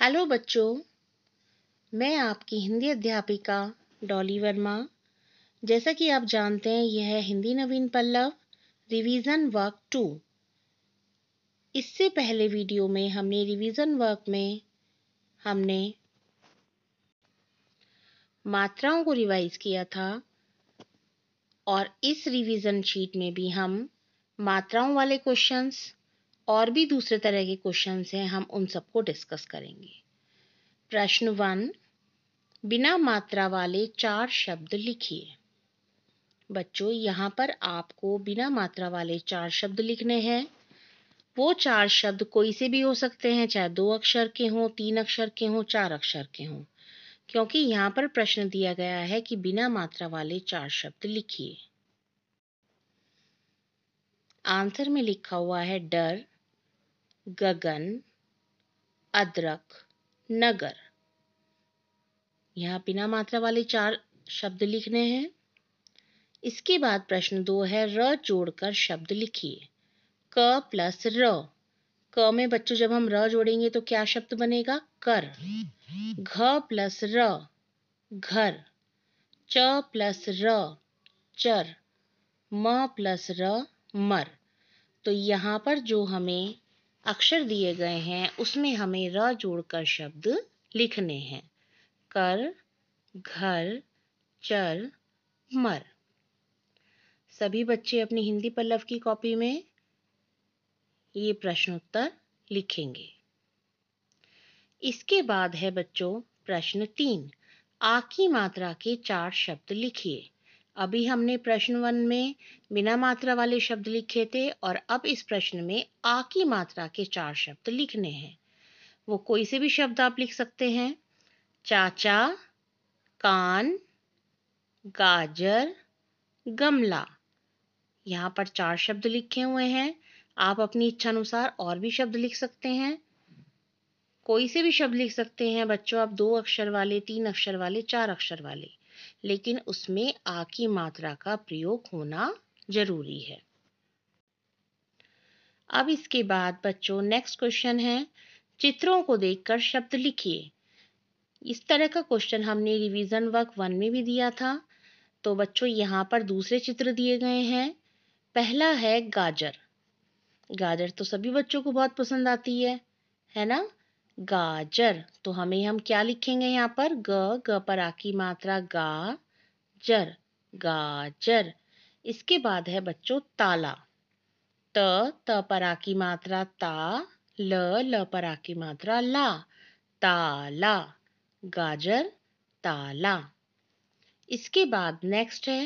hello बच्चों मैं आपकी हिंदी अध्यापिका डॉली वर्मा जैसा कि आप जानते हैं यह है Hindi Naveen Pallav revision work two इससे पहले वीडियो में हमने रिवीजन वर्क में हमने मात्राओं को रिवाइज किया था और इस रिवीजन शीट में भी हम मात्राओं वाले क्वेश्चंस और भी दूसरे तरह के क्वेश्चन हैं हम उन सबको डिस्कस करेंगे प्रश्न वन बिना मात्रा वाले चार शब्द लिखिए बच्चों यहाँ पर आपको बिना मात्रा वाले चार शब्द लिखने हैं वो चार शब्द कोई से भी हो सकते हैं चाहे दो अक्षर के हों तीन अक्षर के हों चार अक्षर के हों क्योंकि यहाँ पर प्रश्न दिया गया है कि बिना मात्रा वाले चार शब्द लिखिए आंसर में लिखा हुआ है डर गगन अदरक नगर यहाँ बिना मात्रा वाले चार शब्द लिखने हैं इसके बाद प्रश्न दो है र जोड़कर शब्द लिखिए क प्लस र क में बच्चों जब हम र जोड़ेंगे तो क्या शब्द बनेगा कर घ प्लस र घर च प्लस र चर म प्लस र मर तो यहाँ पर जो हमें अक्षर दिए गए हैं उसमें हमें र जोड़कर शब्द लिखने हैं कर घर चर मर सभी बच्चे अपनी हिंदी पल्लव की कॉपी में ये प्रश्नोत्तर लिखेंगे इसके बाद है बच्चों प्रश्न तीन आ की मात्रा के चार शब्द लिखिए अभी हमने प्रश्न वन में बिना मात्रा वाले शब्द लिखे थे और अब इस प्रश्न में आ की मात्रा के चार शब्द लिखने हैं वो कोई से भी शब्द आप लिख सकते हैं चाचा कान गाजर गमला यहाँ पर चार शब्द लिखे हुए हैं आप अपनी इच्छा अनुसार और भी शब्द लिख सकते हैं कोई से भी शब्द लिख सकते हैं बच्चों आप दो अक्षर वाले तीन अक्षर वाले चार अक्षर वाले लेकिन उसमें आ की मात्रा का प्रयोग होना जरूरी है अब इसके बाद बच्चों नेक्स्ट क्वेश्चन है चित्रों को देखकर शब्द लिखिए इस तरह का क्वेश्चन हमने रिवीजन वर्क वन में भी दिया था तो बच्चों यहाँ पर दूसरे चित्र दिए गए हैं पहला है गाजर गाजर तो सभी बच्चों को बहुत पसंद आती है है ना गाजर तो हमें हम क्या लिखेंगे यहाँ पर ग ग पर आ की मात्रा गा जर गाजर इसके बाद है बच्चों ताला त त पर आ की मात्रा ता ल ल पर आ की मात्रा ला ताला गाजर ताला इसके बाद नेक्स्ट है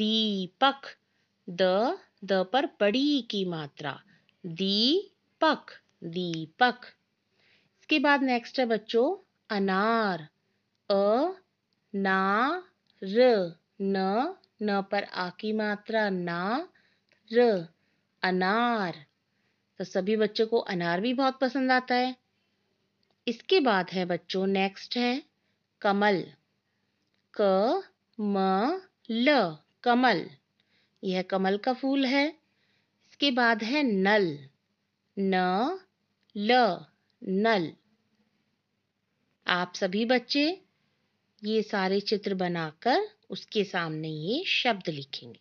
दीपक द द पर बड़ी की मात्रा दीपक दीपक इसके बाद नेक्स्ट है बच्चों अनार अ ना र न न पर आ की मात्रा ना र अनार तो सभी बच्चों को अनार भी बहुत पसंद आता है इसके बाद है बच्चों नेक्स्ट है कमल क म ल कमल यह कमल का फूल है इसके बाद है नल न ल नल आप सभी बच्चे ये सारे चित्र बनाकर उसके सामने ये शब्द लिखेंगे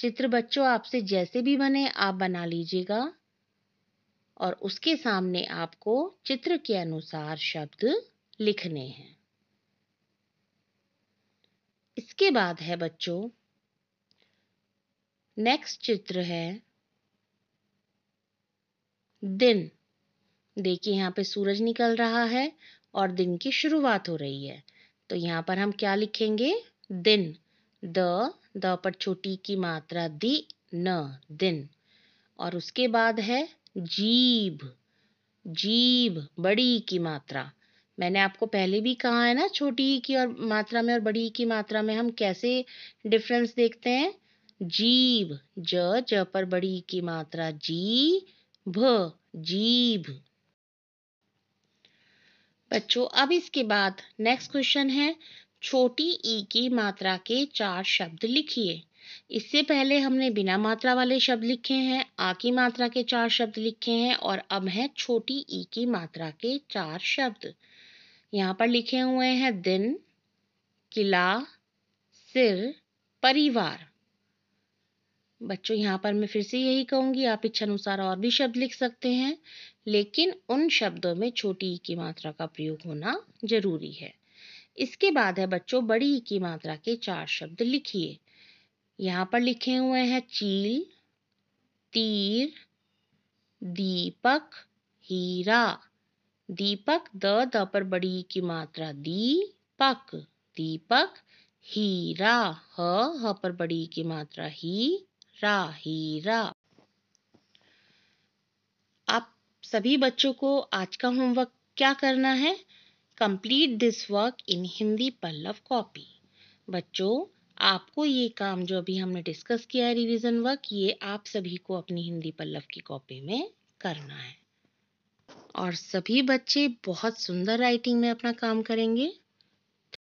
चित्र बच्चों आपसे जैसे भी बने आप बना लीजिएगा और उसके सामने आपको चित्र के अनुसार शब्द लिखने हैं इसके बाद है बच्चों नेक्स्ट चित्र है दिन देखिए यहाँ पे सूरज निकल रहा है और दिन की शुरुआत हो रही है तो यहाँ पर हम क्या लिखेंगे दिन द द पर छोटी की मात्रा दी न दिन और उसके बाद है जीभ जीभ बड़ी की मात्रा मैंने आपको पहले भी कहा है ना छोटी की और मात्रा में और बड़ी की मात्रा में हम कैसे डिफरेंस देखते हैं जीभ ज ज पर बड़ी की मात्रा जी भ जीभ बच्चों अब इसके बाद नेक्स्ट क्वेश्चन है छोटी ई e की मात्रा के चार शब्द लिखिए इससे पहले हमने बिना मात्रा वाले शब्द लिखे हैं आ की मात्रा के चार शब्द लिखे हैं और अब है छोटी ई e की मात्रा के चार शब्द यहाँ पर लिखे हुए हैं दिन किला सिर परिवार बच्चों यहाँ पर मैं फिर से यही कहूँगी आप इच्छा अनुसार और भी शब्द लिख सकते हैं लेकिन उन शब्दों में छोटी ई की मात्रा का प्रयोग होना जरूरी है इसके बाद है बच्चों बड़ी ई की मात्रा के चार शब्द लिखिए यहाँ पर लिखे हुए हैं चील तीर दीपक हीरा दीपक द द पर बड़ी ई की मात्रा दीपक दीपक हीरा ह ह पर बड़ी की मात्रा ही हीरा हीरा आप सभी बच्चों को आज का होमवर्क क्या करना है complete this work in Hindi Pallav copy बच्चों आपको ये काम जो अभी हमने डिस्कस किया है रिविजन वर्क ये आप सभी को अपनी हिंदी पल्लव की कॉपी में करना है और सभी बच्चे बहुत सुंदर राइटिंग में अपना काम करेंगे